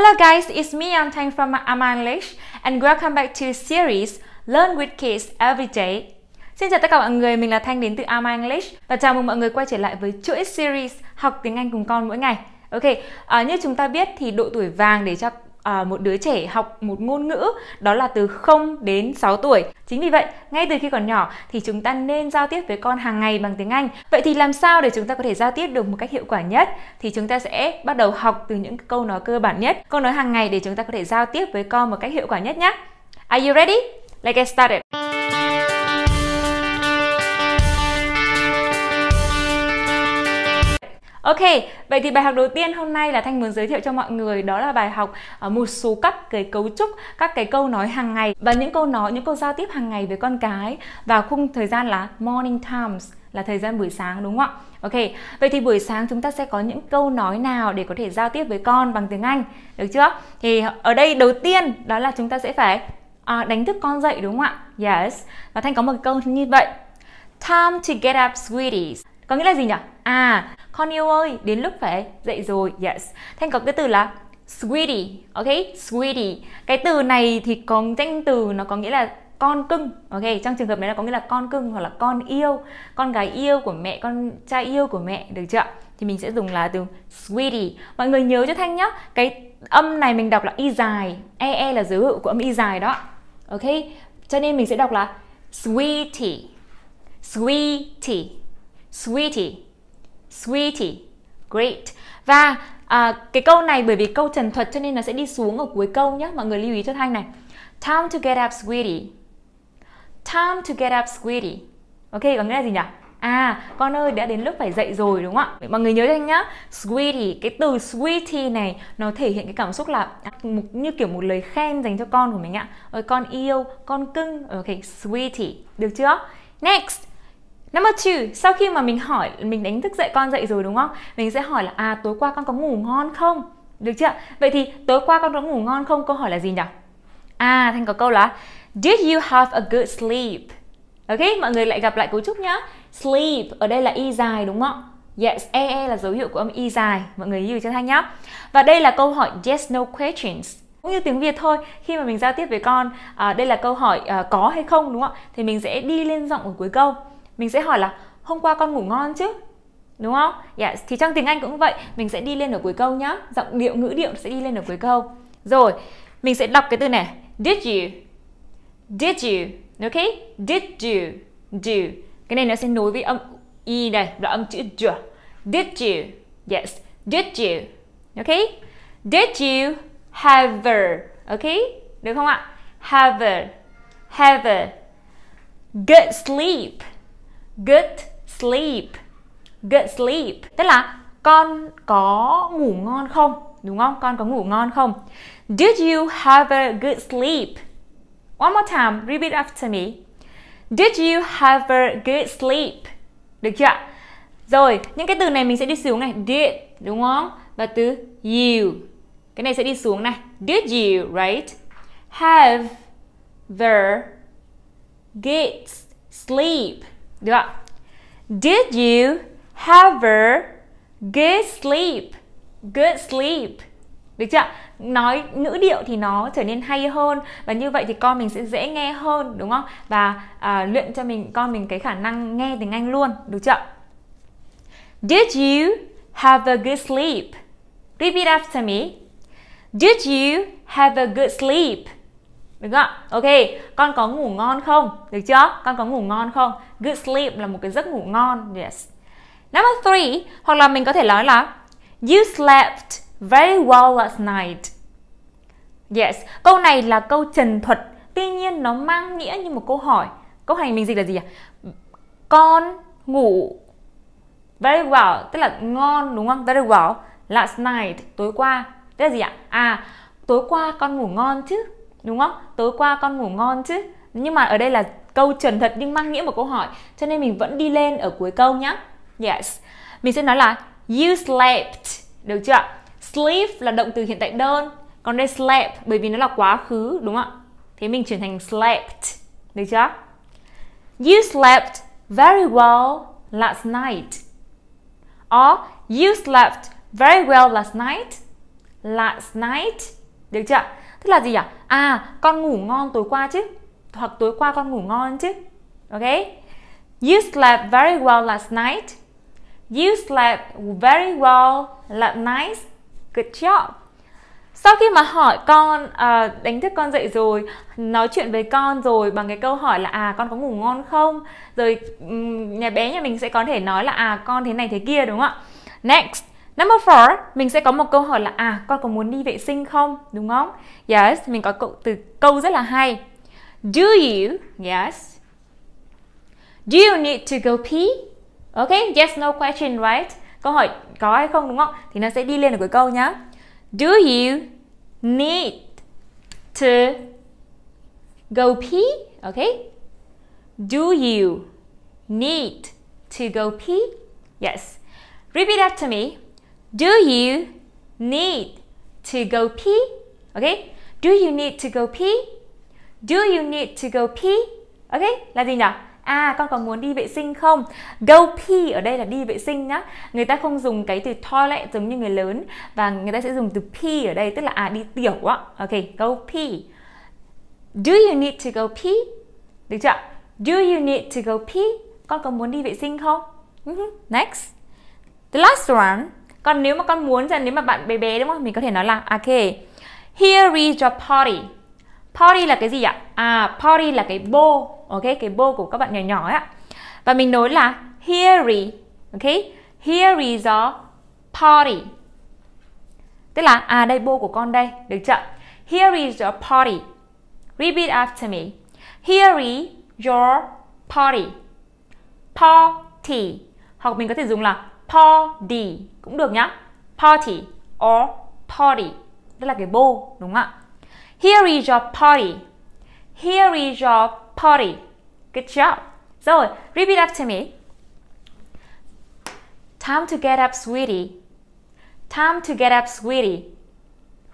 Hello guys, it's me Am Thanh from Am English and welcome back to series Learn with Kids Every Day. Xin chào tất cả mọi người, mình là Thanh đến từ Am English và chào mừng mọi người quay trở lại với chuỗi series học tiếng Anh cùng con mỗi ngày. Ok, à, như chúng ta biết thì độ tuổi vàng để cho à, một đứa trẻ học một ngôn ngữ đó là từ 0 đến 6 tuổi. Chính vì vậy, ngay từ khi còn nhỏ thì chúng ta nên giao tiếp với con hàng ngày bằng tiếng Anh. Vậy thì làm sao để chúng ta có thể giao tiếp được một cách hiệu quả nhất? Thì chúng ta sẽ bắt đầu học từ những câu nói cơ bản nhất, câu nói hàng ngày để chúng ta có thể giao tiếp với con một cách hiệu quả nhất nhé. Are you ready? Let's get started. Ok, vậy thì bài học đầu tiên hôm nay là Thanh muốn giới thiệu cho mọi người đó là bài học à, một số các cái cấu trúc, các cái câu nói hàng ngày và những câu nói, những câu giao tiếp hàng ngày với con cái vào khung thời gian là morning times là thời gian buổi sáng đúng không ạ? Ok, vậy thì buổi sáng chúng ta sẽ có những câu nói nào để có thể giao tiếp với con bằng tiếng Anh, được chưa? Thì ở đây đầu tiên đó là chúng ta sẽ phải à, đánh thức con dậy đúng không ạ? Yes, và Thanh có một câu như vậy. Time to get up, sweeties có nghĩa là gì nhỉ à con yêu ơi đến lúc phải dậy rồi yes thanh có cái từ là sweetie ok sweetie cái từ này thì có danh từ nó có nghĩa là con cưng ok trong trường hợp này là có nghĩa là con cưng hoặc là con yêu con gái yêu của mẹ con trai yêu của mẹ được chưa thì mình sẽ dùng là từ sweetie mọi người nhớ cho thanh nhá cái âm này mình đọc là y dài e e là dấu hiệu của âm y dài đó ok cho nên mình sẽ đọc là sweetie sweetie sweetie, sweetie, great. Và à, cái câu này bởi vì câu trần thuật cho nên nó sẽ đi xuống ở cuối câu nhé. Mọi người lưu ý cho Thanh này. Time to get up, sweetie. Time to get up, sweetie. Ok, có nghĩa là gì nhỉ? À, con ơi đã đến lúc phải dậy rồi đúng không ạ? Mọi người nhớ cho anh nhá Sweetie, cái từ sweetie này Nó thể hiện cái cảm xúc là à, Như kiểu một lời khen dành cho con của mình ạ Ôi con yêu, con cưng Ok, sweetie, được chưa? Next, Number 2, sau khi mà mình hỏi, mình đánh thức dậy con dậy rồi đúng không? Mình sẽ hỏi là à tối qua con có ngủ ngon không? Được chưa? Vậy thì tối qua con có ngủ ngon không? Câu hỏi là gì nhỉ? À, Thanh có câu là Did you have a good sleep? Ok, mọi người lại gặp lại cấu trúc nhá. Sleep ở đây là y dài đúng không? Yes, ee e là dấu hiệu của âm y dài. Mọi người lưu cho Thanh nhá. Và đây là câu hỏi yes no questions cũng như tiếng Việt thôi khi mà mình giao tiếp với con à, đây là câu hỏi à, có hay không đúng không thì mình sẽ đi lên giọng ở cuối câu mình sẽ hỏi là hôm qua con ngủ ngon chứ đúng không? Yes. Thì trong tiếng Anh cũng vậy, mình sẽ đi lên ở cuối câu nhá. Giọng điệu ngữ điệu sẽ đi lên ở cuối câu. Rồi, mình sẽ đọc cái từ này. Did you? Did you? Ok? Did you? Do. Cái này nó sẽ nối với âm y này là âm chữ d. Did you? Yes. Did you? Ok? Did you have a? Ok? Được không ạ? Have a. Have a good sleep good sleep good sleep tức là con có ngủ ngon không đúng không con có ngủ ngon không did you have a good sleep one more time repeat after me did you have a good sleep được chưa rồi những cái từ này mình sẽ đi xuống này did đúng không và từ you cái này sẽ đi xuống này did you right have the good sleep được ạ? Did you have a good sleep? Good sleep. Được chưa? Nói ngữ điệu thì nó trở nên hay hơn và như vậy thì con mình sẽ dễ nghe hơn đúng không? Và à, luyện cho mình con mình cái khả năng nghe tiếng Anh luôn, được chưa? Did you have a good sleep? Repeat after me. Did you have a good sleep? đúng không ạ? Ok, con có ngủ ngon không? Được chưa? Con có ngủ ngon không? Good sleep là một cái giấc ngủ ngon. Yes. Number three, hoặc là mình có thể nói là You slept very well last night. Yes, câu này là câu trần thuật, tuy nhiên nó mang nghĩa như một câu hỏi. Câu này mình dịch là gì ạ? À? Con ngủ very well, tức là ngon đúng không? Very well last night, tối qua. Tức là gì ạ? à, tối qua con ngủ ngon chứ? đúng không tối qua con ngủ ngon chứ nhưng mà ở đây là câu trần thật nhưng mang nghĩa một câu hỏi cho nên mình vẫn đi lên ở cuối câu nhá yes mình sẽ nói là you slept được chưa sleep là động từ hiện tại đơn còn đây slept bởi vì nó là quá khứ đúng không ạ thế mình chuyển thành slept được chưa you slept very well last night or you slept very well last night last night được chưa tức là gì ạ à? à con ngủ ngon tối qua chứ hoặc tối qua con ngủ ngon chứ ok you slept very well last night you slept very well last night good job sau khi mà hỏi con à, đánh thức con dậy rồi nói chuyện với con rồi bằng cái câu hỏi là à con có ngủ ngon không rồi nhà bé nhà mình sẽ có thể nói là à con thế này thế kia đúng không ạ next Number 4, mình sẽ có một câu hỏi là à con có muốn đi vệ sinh không? Đúng không? Yes, mình có cụm từ câu rất là hay. Do you? Yes. Do you need to go pee? Okay, yes no question right? Câu hỏi có hay không đúng không? Thì nó sẽ đi lên ở cuối câu nhá. Do you need to go pee? Okay? Do you need to go pee? Yes. Repeat after me. Do you need to go pee? Okay? Do you need to go pee? Do you need to go pee? Okay? Là gì nhỉ? À, con có muốn đi vệ sinh không? Go pee ở đây là đi vệ sinh nhá. Người ta không dùng cái từ toilet giống như người lớn và người ta sẽ dùng từ pee ở đây tức là à đi tiểu á. Okay. go pee. Do you need to go pee? Được chưa? Do you need to go pee? Con có muốn đi vệ sinh không? Ừ next. The last one còn nếu mà con muốn rằng nếu mà bạn bé bé đúng không mình có thể nói là ok à, here is your potty potty là cái gì ạ à potty là cái bô ok cái bô của các bạn nhỏ nhỏ ạ và mình nói là here is ok here is your potty tức là à đây bô của con đây được chưa here is your potty repeat after me here is your potty potty hoặc mình có thể dùng là party cũng được nhá party or party đây là cái bô đúng không ạ here is your party here is your party good job rồi repeat after me time to get up sweetie time to get up sweetie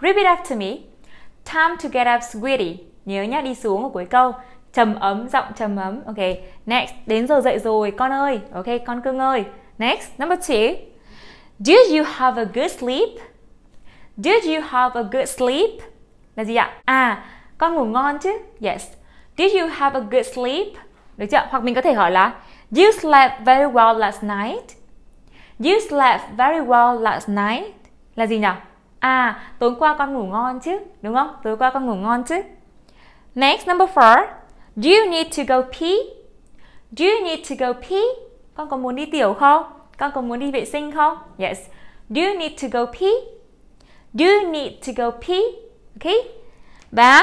repeat after me time to get up sweetie nhớ nhá đi xuống ở cuối câu trầm ấm giọng trầm ấm ok next đến giờ dậy rồi con ơi ok con cưng ơi Next, number two. Did you have a good sleep? Did you have a good sleep? Là gì ạ? À, con ngủ ngon chứ? Yes. Did you have a good sleep? Được chưa? Hoặc mình có thể hỏi là You slept very well last night. You slept very well last night. Là gì nhỉ? À, tối qua con ngủ ngon chứ, đúng không? Tối qua con ngủ ngon chứ. Next number four, Do you need to go pee? Do you need to go pee? Con có muốn đi tiểu không? Con có muốn đi vệ sinh không? Yes. Do you need to go pee? Do you need to go pee? Okay. Và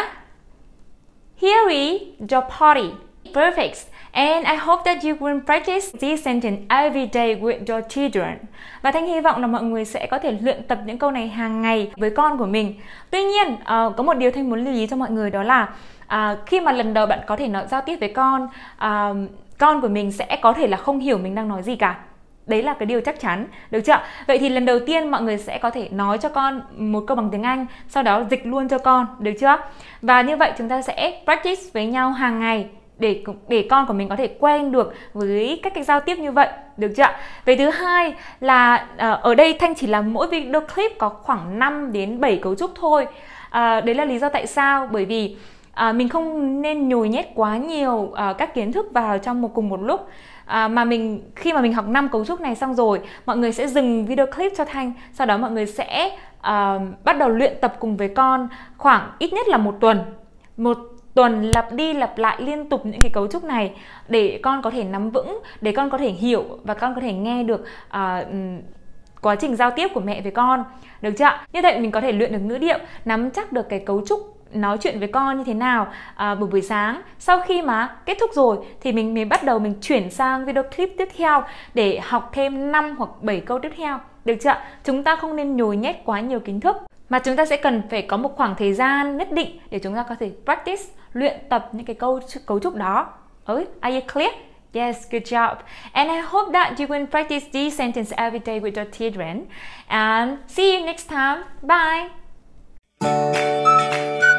here is your party. Perfect. And I hope that you will practice this sentence every day with your children. Và Thanh hy vọng là mọi người sẽ có thể luyện tập những câu này hàng ngày với con của mình. Tuy nhiên, uh, có một điều Thanh muốn lưu ý cho mọi người đó là uh, khi mà lần đầu bạn có thể nói giao tiếp với con, uh, con của mình sẽ có thể là không hiểu mình đang nói gì cả đấy là cái điều chắc chắn được chưa vậy thì lần đầu tiên mọi người sẽ có thể nói cho con một câu bằng tiếng anh sau đó dịch luôn cho con được chưa và như vậy chúng ta sẽ practice với nhau hàng ngày để để con của mình có thể quen được với các cách giao tiếp như vậy được chưa về thứ hai là ờ, ở đây thanh chỉ làm mỗi video clip có khoảng 5 đến 7 cấu trúc thôi à, đấy là lý do tại sao bởi vì à, mình không nên nhồi nhét quá nhiều à, các kiến thức vào trong một cùng một lúc à, mà mình khi mà mình học năm cấu trúc này xong rồi mọi người sẽ dừng video clip cho thanh sau đó mọi người sẽ à, bắt đầu luyện tập cùng với con khoảng ít nhất là một tuần một tuần lặp đi lặp lại liên tục những cái cấu trúc này để con có thể nắm vững để con có thể hiểu và con có thể nghe được à, ừ, quá trình giao tiếp của mẹ với con được chưa như vậy mình có thể luyện được ngữ điệu nắm chắc được cái cấu trúc nói chuyện với con như thế nào à, buổi buổi sáng sau khi mà kết thúc rồi thì mình mới bắt đầu mình chuyển sang video clip tiếp theo để học thêm 5 hoặc 7 câu tiếp theo được chưa chúng ta không nên nhồi nhét quá nhiều kiến thức mà chúng ta sẽ cần phải có một khoảng thời gian nhất định để chúng ta có thể practice luyện tập những cái câu cấu trúc đó ơi are you clear Yes, good job. And I hope that you can practice these sentence every day with your children. And see you next time. Bye.